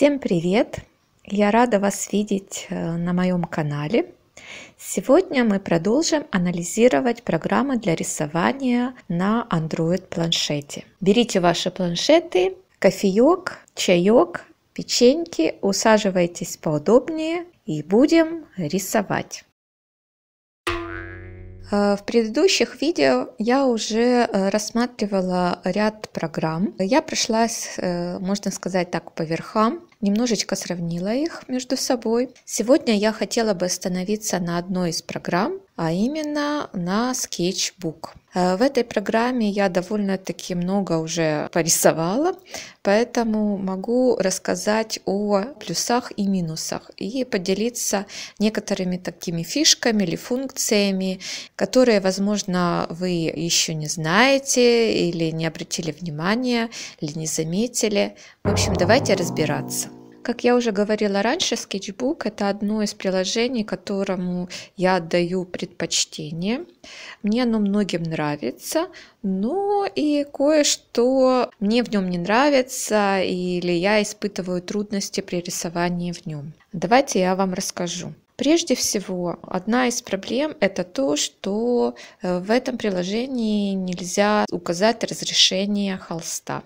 Всем привет! Я рада вас видеть э, на моем канале. Сегодня мы продолжим анализировать программы для рисования на Android планшете. Берите ваши планшеты, кофеек, чаек, печеньки, усаживайтесь поудобнее и будем рисовать. Э, в предыдущих видео я уже э, рассматривала ряд программ. Я прошлась, можно сказать так, по верхам немножечко сравнила их между собой. Сегодня я хотела бы остановиться на одной из программ, а именно на Sketchbook. Э, в этой программе я довольно-таки много уже порисовала, поэтому могу рассказать о плюсах и минусах и поделиться некоторыми такими фишками или функциями, которые, возможно, вы еще не знаете или не обратили внимания, или не заметили. В общем, давайте разбираться. Как я уже говорила раньше, Sketchbook – это одно из приложений, которому я отдаю предпочтение. Мне оно многим нравится, но и кое-что мне в нем не нравится или я испытываю трудности при рисовании в нем. Давайте я вам расскажу. Прежде всего, одна из проблем – это то, что э, в этом приложении нельзя указать разрешение холста.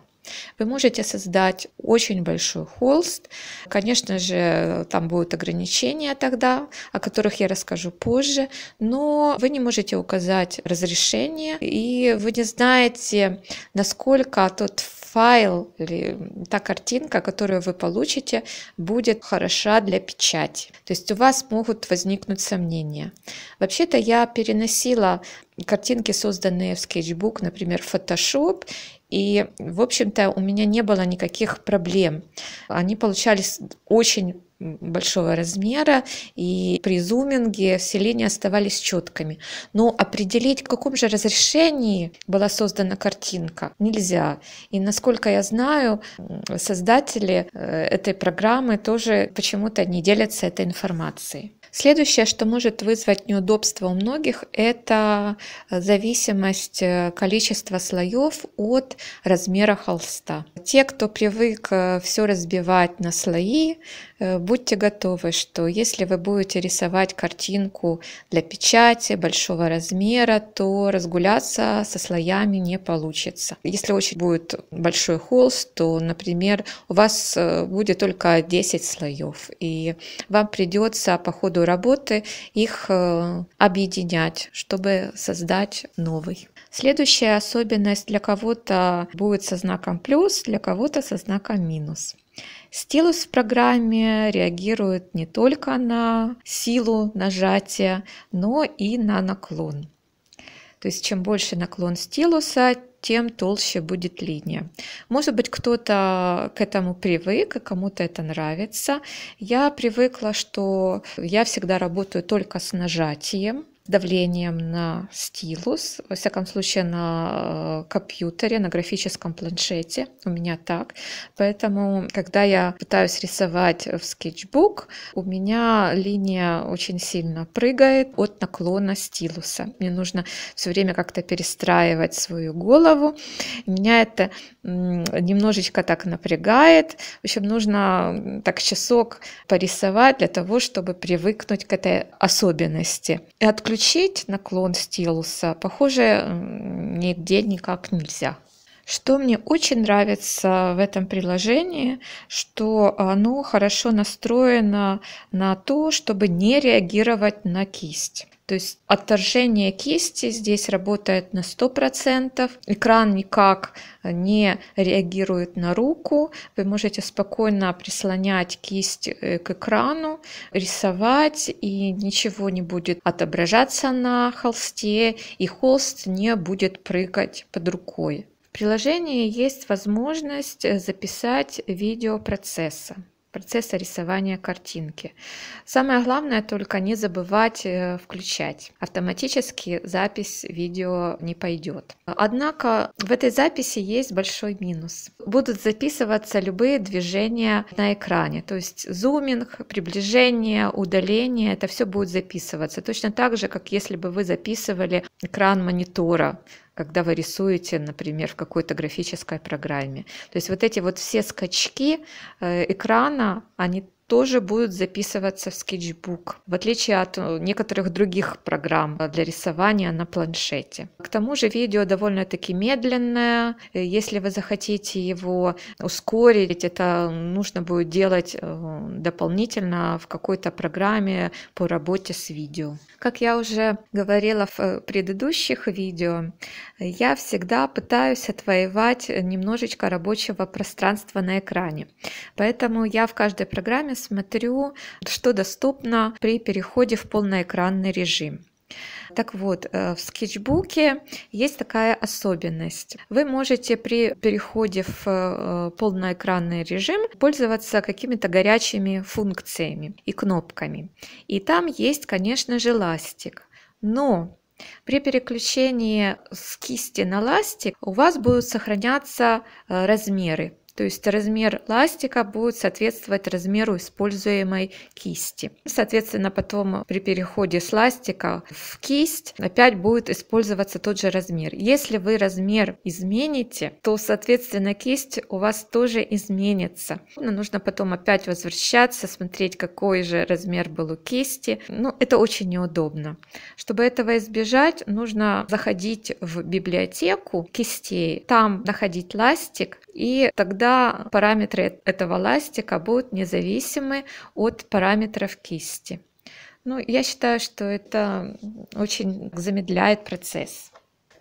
Вы можете создать очень большой холст. Конечно же, там будут ограничения тогда, о которых я расскажу позже, но вы не можете указать разрешение, и вы не знаете, насколько тот файл или та картинка, которую вы получите, будет хороша для печати. То есть у вас могут возникнуть сомнения. Вообще-то я переносила картинки, созданные в скетчбук, например, Photoshop, и, в общем-то, у меня не было никаких проблем. Они получались очень большого размера, и при зуминге все линии оставались четкими. Но определить, в каком же разрешении была создана картинка, нельзя. И насколько я знаю, создатели э, этой программы тоже почему-то не делятся этой информацией. Следующее, что может вызвать неудобство у многих, это зависимость э, количества слоев от размера холста. Те, кто привык э, все разбивать на слои, будьте готовы, что если вы будете рисовать картинку для печати большого размера, то разгуляться со слоями не получится. Если очень будет большой холст, то, например, у вас э, будет только 10 слоев, и вам придется по ходу работы их э, объединять, чтобы создать новый. Следующая особенность для кого-то будет со знаком плюс, для кого-то со знаком минус. Стилус в программе реагирует не только на силу нажатия, но и на наклон. То есть чем больше наклон стилуса, тем толще будет линия. Может быть, кто-то к этому привык, и кому-то это нравится. Я привыкла, что я всегда работаю только с нажатием, давлением на стилус, во всяком случае на э, компьютере, на графическом планшете, у меня так. Поэтому, когда я пытаюсь рисовать в скетчбук, у меня линия очень сильно прыгает от наклона стилуса. Мне нужно все время как-то перестраивать свою голову. Меня это немножечко так напрягает. В общем, нужно так часок порисовать для того, чтобы привыкнуть к этой особенности. И отключить исключить наклон стилуса, похоже, нигде никак нельзя. Что мне очень нравится в этом приложении, что оно хорошо настроено на то, чтобы не реагировать на кисть. То есть отторжение кисти здесь работает на 100%, экран никак не реагирует на руку, вы можете спокойно прислонять кисть э, к экрану, рисовать, и ничего не будет отображаться на холсте, и холст не будет прыгать под рукой. В приложении есть возможность э, записать видео процесса процесса рисования картинки. Самое главное только не забывать э, включать. Автоматически запись видео не пойдет. Однако в этой записи есть большой минус. Будут записываться любые движения на экране, то есть зуминг, приближение, удаление, это все будет записываться. Точно так же, как если бы вы записывали экран монитора, когда вы рисуете, например, в какой-то графической программе. То есть вот эти вот все скачки э, экрана, они тоже будут записываться в скетчбук, в отличие от э, некоторых других программ э, для рисования на планшете. К тому же видео довольно-таки медленное. Э, если вы захотите его ускорить, это нужно будет делать дополнительно в какой-то программе по работе с видео. Как я уже говорила в предыдущих видео, я всегда пытаюсь отвоевать немножечко рабочего пространства на экране. Поэтому я в каждой программе смотрю, что доступно при переходе в полноэкранный режим. Так вот, э, в скетчбуке есть такая особенность. Вы можете при переходе в э, полноэкранный режим пользоваться какими-то горячими функциями и кнопками. И там есть, конечно же, ластик. Но при переключении с кисти на ластик у вас будут сохраняться э, размеры то есть размер ластика будет соответствовать размеру используемой кисти. Соответственно, потом при переходе с ластика в кисть опять будет использоваться тот же размер. Если вы размер измените, то, соответственно, кисть у вас тоже изменится. Но ну, нужно потом опять возвращаться, смотреть, какой же размер был у кисти. Ну, это очень неудобно. Чтобы этого избежать, нужно заходить в библиотеку кистей, там находить ластик, и тогда тогда параметры этого ластика будут независимы от параметров кисти. Ну, я считаю, что это очень замедляет процесс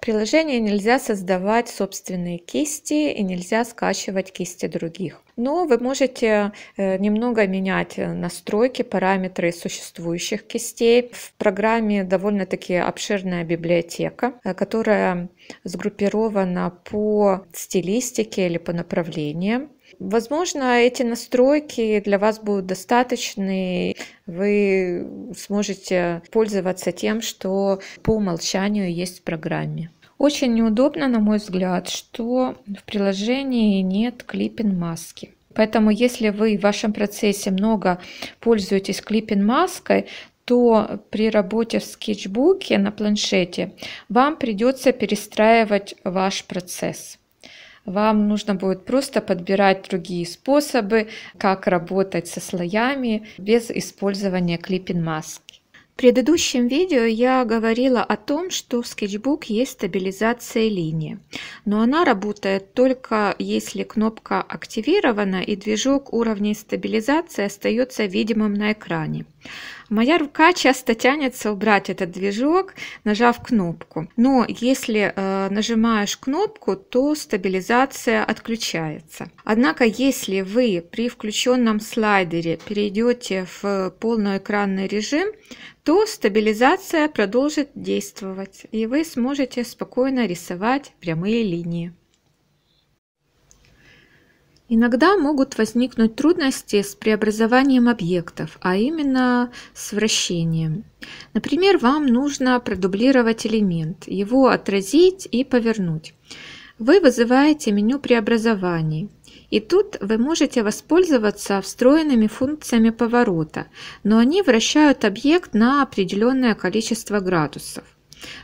приложении нельзя создавать собственные кисти и нельзя скачивать кисти других. Но вы можете э, немного менять настройки, параметры существующих кистей. В программе довольно-таки обширная библиотека, э, которая сгруппирована по стилистике или по направлениям. Возможно, эти настройки для вас будут достаточны. Вы сможете пользоваться тем, что по умолчанию есть в программе. Очень неудобно, на мой взгляд, что в приложении нет клиппинг-маски. Поэтому, если вы в вашем процессе много пользуетесь клиппинг-маской, то при работе в скетчбуке на планшете вам придется перестраивать ваш процесс вам нужно будет просто подбирать другие способы, как работать со слоями без использования клиппинг-маски. В предыдущем видео я говорила о том, что в Sketchbook есть стабилизация линии, но она работает только если кнопка активирована и движок уровней стабилизации остается видимым на экране. Моя рука часто тянется убрать этот движок, нажав кнопку. Но если э, нажимаешь кнопку, то стабилизация отключается. Однако, если вы при включенном слайдере перейдете в полноэкранный режим, то стабилизация продолжит действовать, и вы сможете спокойно рисовать прямые линии. Иногда могут возникнуть трудности с преобразованием объектов, а именно с вращением. Например, вам нужно продублировать элемент, его отразить и повернуть. Вы вызываете меню преобразований. И тут вы можете воспользоваться встроенными функциями поворота, но они вращают объект на определенное количество градусов.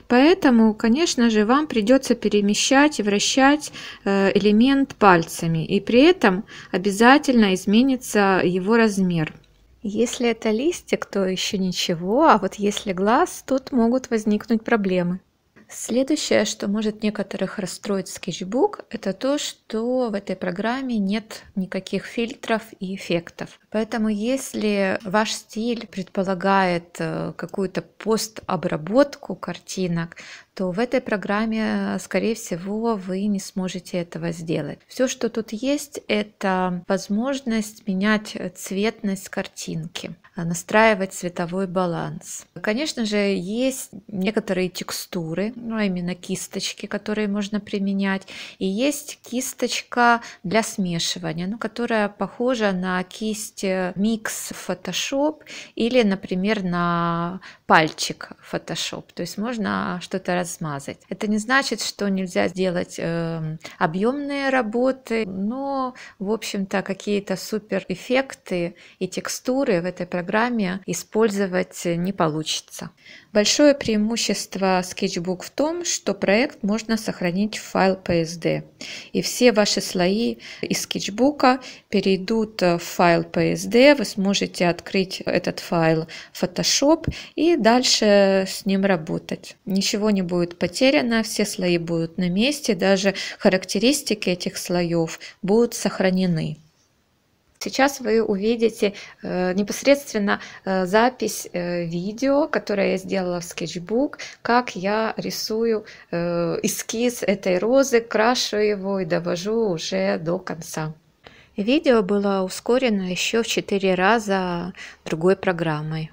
Поэтому, конечно же, вам придется перемещать и вращать э, элемент пальцами, и при этом обязательно изменится его размер. Если это листик, то еще ничего, а вот если глаз, тут могут возникнуть проблемы. Следующее, что может некоторых расстроить скетчбук, это то, что в этой программе нет никаких фильтров и эффектов. Поэтому если ваш стиль предполагает э, какую-то постобработку картинок, то в этой программе, скорее всего, вы не сможете этого сделать. Все, что тут есть, это возможность менять цветность картинки. А, настраивать цветовой баланс. Конечно же, есть некоторые текстуры, ну, а именно кисточки, которые можно применять. И есть кисточка для смешивания, ну, которая похожа на кисть э, Mix Photoshop или, например, на пальчик Photoshop. То есть можно что-то размазать. Это не значит, что нельзя сделать э, эм, объемные работы, но, в общем-то, какие-то супер эффекты и текстуры в этой программе программе использовать не получится. Большое преимущество Sketchbook в том, что проект можно сохранить в файл PSD, и все ваши слои из скетчбука перейдут в файл PSD, вы сможете открыть этот файл Photoshop и дальше с ним работать. Ничего не будет потеряно, все слои будут на месте, даже характеристики этих слоев будут сохранены. Сейчас вы увидите э, непосредственно э, запись э, видео, которое я сделала в скетчбук, как я рисую эскиз этой розы, крашу его и довожу уже до конца. Видео было ускорено еще в 4 раза другой программой.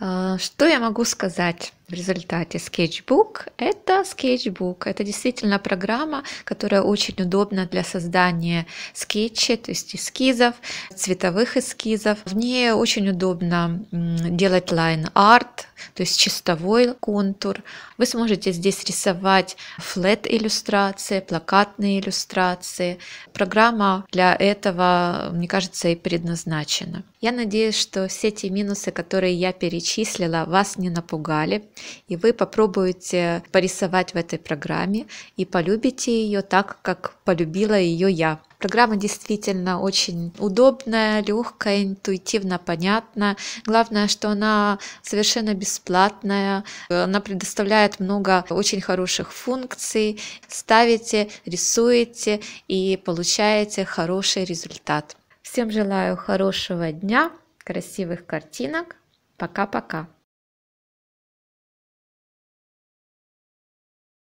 А, что я могу сказать? в результате Sketchbook – это Sketchbook. Это действительно программа, которая очень удобна для создания скетчей, то есть эскизов, цветовых эскизов. В ней очень удобно делать лайн-арт, то есть чистовой контур. Вы сможете здесь рисовать флет-иллюстрации, плакатные иллюстрации. Программа для этого, мне кажется, и предназначена. Я надеюсь, что все те минусы, которые я перечислила, вас не напугали. И вы попробуете порисовать в этой программе и полюбите ее так, как полюбила ее я. Программа действительно очень удобная, легкая, интуитивно понятна. Главное, что она совершенно бесплатная, она предоставляет много очень хороших функций. Ставите, рисуете и получаете хороший результат. Всем желаю хорошего дня, красивых картинок. Пока-пока.